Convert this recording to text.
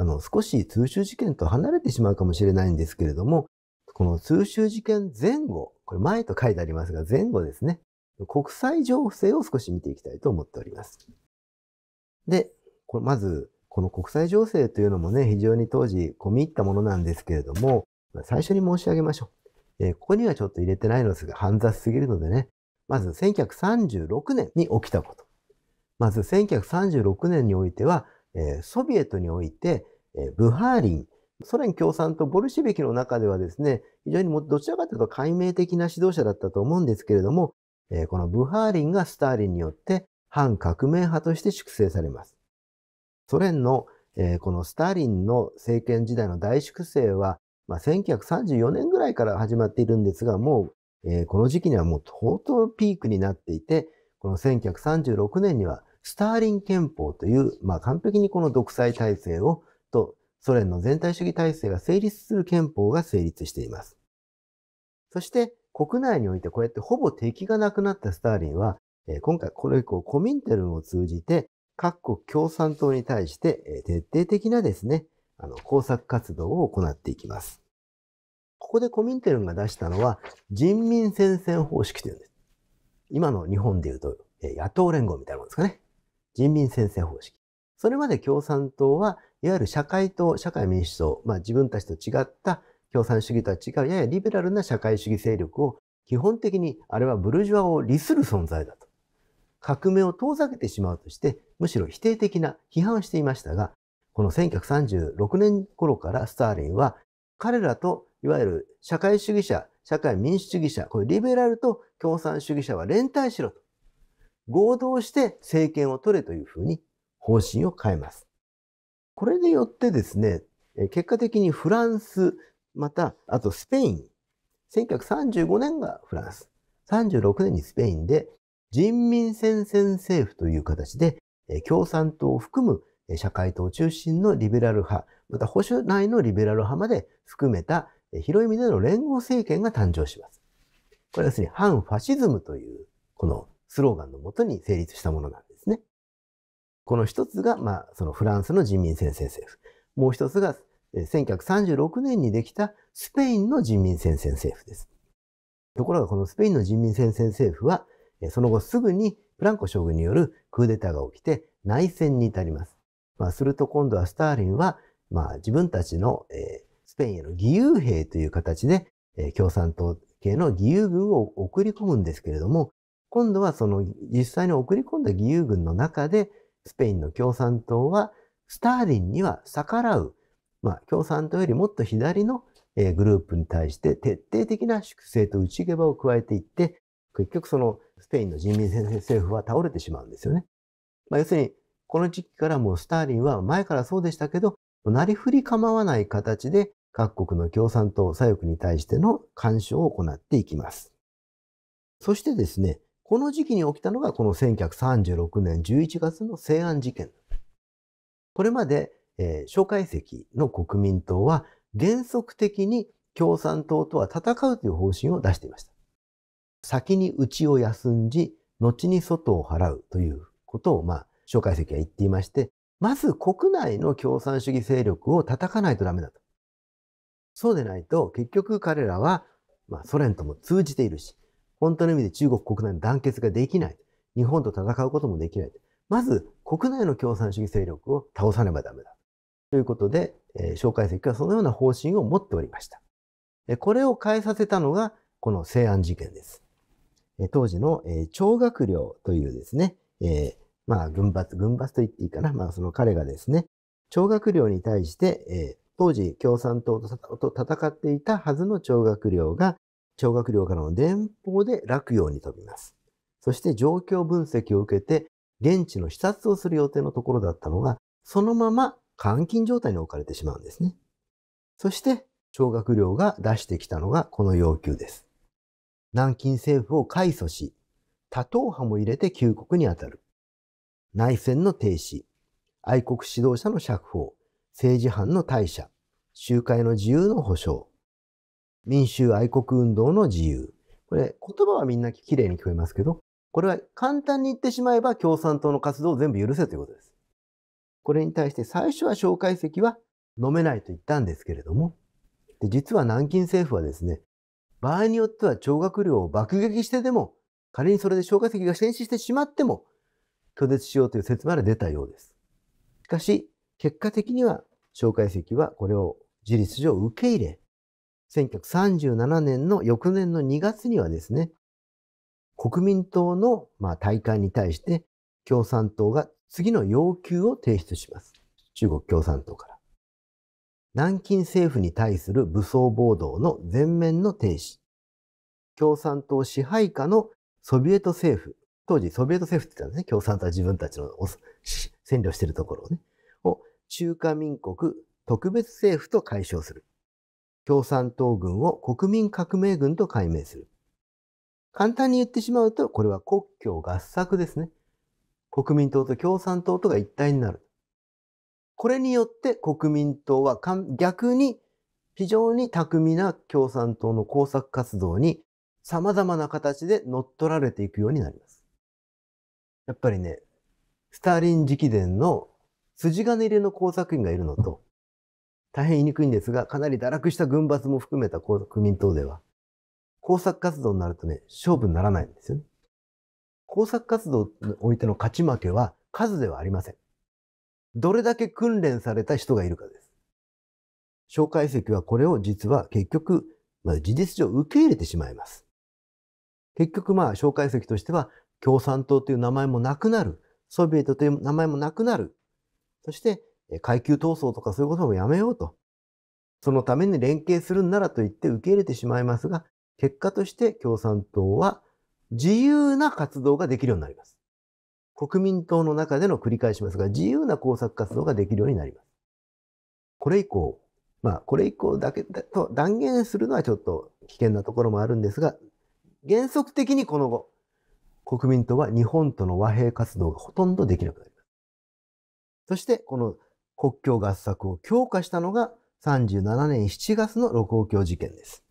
あの、少し通習事件と離れてしまうかもしれないんですけれども、この通習事件前後、これ前と書いてありますが、前後ですね。国際情勢を少し見ていきたいと思っております。で、これまず、この国際情勢というのもね、非常に当時込み入ったものなんですけれども、最初に申し上げましょう。えー、ここにはちょっと入れてないのですが、煩雑すぎるのでね、まず1936年に起きたこと。まず1936年においては、ソビエトにおいて、ブハーリン、ソ連共産党ボルシビキの中ではですね、非常にどちらかというと解明的な指導者だったと思うんですけれども、このブハーリンがスターリンによって反革命派として粛清されます。ソ連の、このスターリンの政権時代の大粛清は、まあ、1934年ぐらいから始まっているんですが、もう、この時期にはもうとうとうピークになっていて、この1936年にはスターリン憲法という、まあ、完璧にこの独裁体制をとソ連の全体主義体制が成立する憲法が成立しています。そして国内においてこうやってほぼ敵がなくなったスターリンは、今回これ以降コミンテルンを通じて各国共産党に対して徹底的なですね、あの工作活動を行っていきます。ここでコミンテルンが出したのは人民戦線方式というんです。今の日本でいうと野党連合みたいなものですかね。人民先制方式。それまで共産党はいわゆる社会党、社会民主党、まあ、自分たちと違った共産主義とは違う、ややリベラルな社会主義勢力を基本的にあれはブルジョアを利する存在だと。革命を遠ざけてしまうとして、むしろ否定的な批判をしていましたが、この1936年頃からスターリンは彼らといわゆる社会主義者、社会民主主義者、これリベラルと共産主義者は連帯しろと。合同して政権を取れというふうに方針を変えます。これによってですね、結果的にフランス、また、あとスペイン、1935年がフランス、36年にスペインで人民戦線政府という形で共産党を含む社会党中心のリベラル派、また保守内のリベラル派まで含めた広い意味での連合政権が誕生します。これはですね、反ファシズムという、このスローガンのもとに成立したものなんですね。この一つが、まあ、そのフランスの人民宣戦政府。もう一つが、1936年にできたスペインの人民宣戦政府です。ところがこのスペインの人民宣戦政府は、その後すぐにフランコ将軍によるクーデターが起きて内戦に至ります。まあ、すると今度はスターリンは、まあ、自分たちの、えスペインへの義勇兵という形で、え共産党系の義勇軍を送り込むんですけれども、今度はその実際に送り込んだ義勇軍の中で、スペインの共産党は、スターリンには逆らう、まあ、共産党よりもっと左のグループに対して徹底的な粛清と内毛場を加えていって、結局そのスペインの人民政府は倒れてしまうんですよね。まあ、要するに、この時期からもうスターリンは前からそうでしたけど、なりふり構わない形で各国の共産党左翼に対しての干渉を行っていきます。そしてですね、この時期に起きたのがこの1936年11月の西安事件。これまで、えー、蒋介石の国民党は原則的に共産党とは戦うという方針を出していました。先に内を休んじ、後に外を払うということを、まあ、蒋介石は言っていまして、まず国内の共産主義勢力を叩かないとダメだと。そうでないと、結局彼らは、まあ、ソ連とも通じているし、本当の意味で中国国内の団結ができない。日本と戦うこともできない。まず、国内の共産主義勢力を倒さねばダメだ。ということで、えー、蒋介石はそのような方針を持っておりました。これを変えさせたのが、この西安事件です。当時の、えー、張学良というですね、えー、まあ、軍閥、軍閥と言っていいかな。まあ、その彼がですね、張学良に対して、えー、当時共産党と戦っていたはずの張学良が、聴覚量からの電報で落葉に飛びます。そして状況分析を受けて、現地の視察をする予定のところだったのが、そのまま監禁状態に置かれてしまうんですね。そして、聴覚量が出してきたのがこの要求です。南京政府を改組し、多党派も入れて旧国にあたる。内戦の停止、愛国指導者の釈放、政治犯の退社、集会の自由の保障、民衆愛国運動の自由。これ、言葉はみんな綺麗に聞こえますけど、これは簡単に言ってしまえば共産党の活動を全部許せということです。これに対して最初は蒋介石は飲めないと言ったんですけれども、で実は南京政府はですね、場合によっては聴覚料を爆撃してでも、仮にそれで蒋介石が戦死してしまっても、拒絶しようという説まで出たようです。しかし、結果的には蒋介石はこれを事実上受け入れ、1937年の翌年の2月にはですね、国民党のまあ大会に対して共産党が次の要求を提出します。中国共産党から。南京政府に対する武装暴動の全面の停止。共産党支配下のソビエト政府。当時ソビエト政府って言ったんですね。共産党は自分たちの占領してるところをね。を中華民国特別政府と解消する。共産党軍を国民革命軍と改名する。簡単に言ってしまうと、これは国境合作ですね。国民党と共産党とが一体になる。これによって国民党は逆に非常に巧みな共産党の工作活動に様々な形で乗っ取られていくようになります。やっぱりね、スターリン直伝の筋金入れの工作員がいるのと、大変言いにくいんですが、かなり堕落した軍閥も含めた国民党では、工作活動になるとね、勝負にならないんですよね。工作活動においての勝ち負けは数ではありません。どれだけ訓練された人がいるかです。蒋介石はこれを実は結局、まあ、事実上受け入れてしまいます。結局まあ蒋介石としては共産党という名前もなくなる、ソビエトという名前もなくなる。そして階級闘争とかそういうこともやめようと。そのために連携するんならと言って受け入れてしまいますが、結果として共産党は自由な活動ができるようになります。国民党の中での繰り返しますが、自由な工作活動ができるようになります。これ以降、まあ、これ以降だけだと断言するのはちょっと危険なところもあるんですが、原則的にこの後、国民党は日本との和平活動がほとんどできなくなります。そして、この国境合作を強化したのが37年7月の盧溝橋事件です。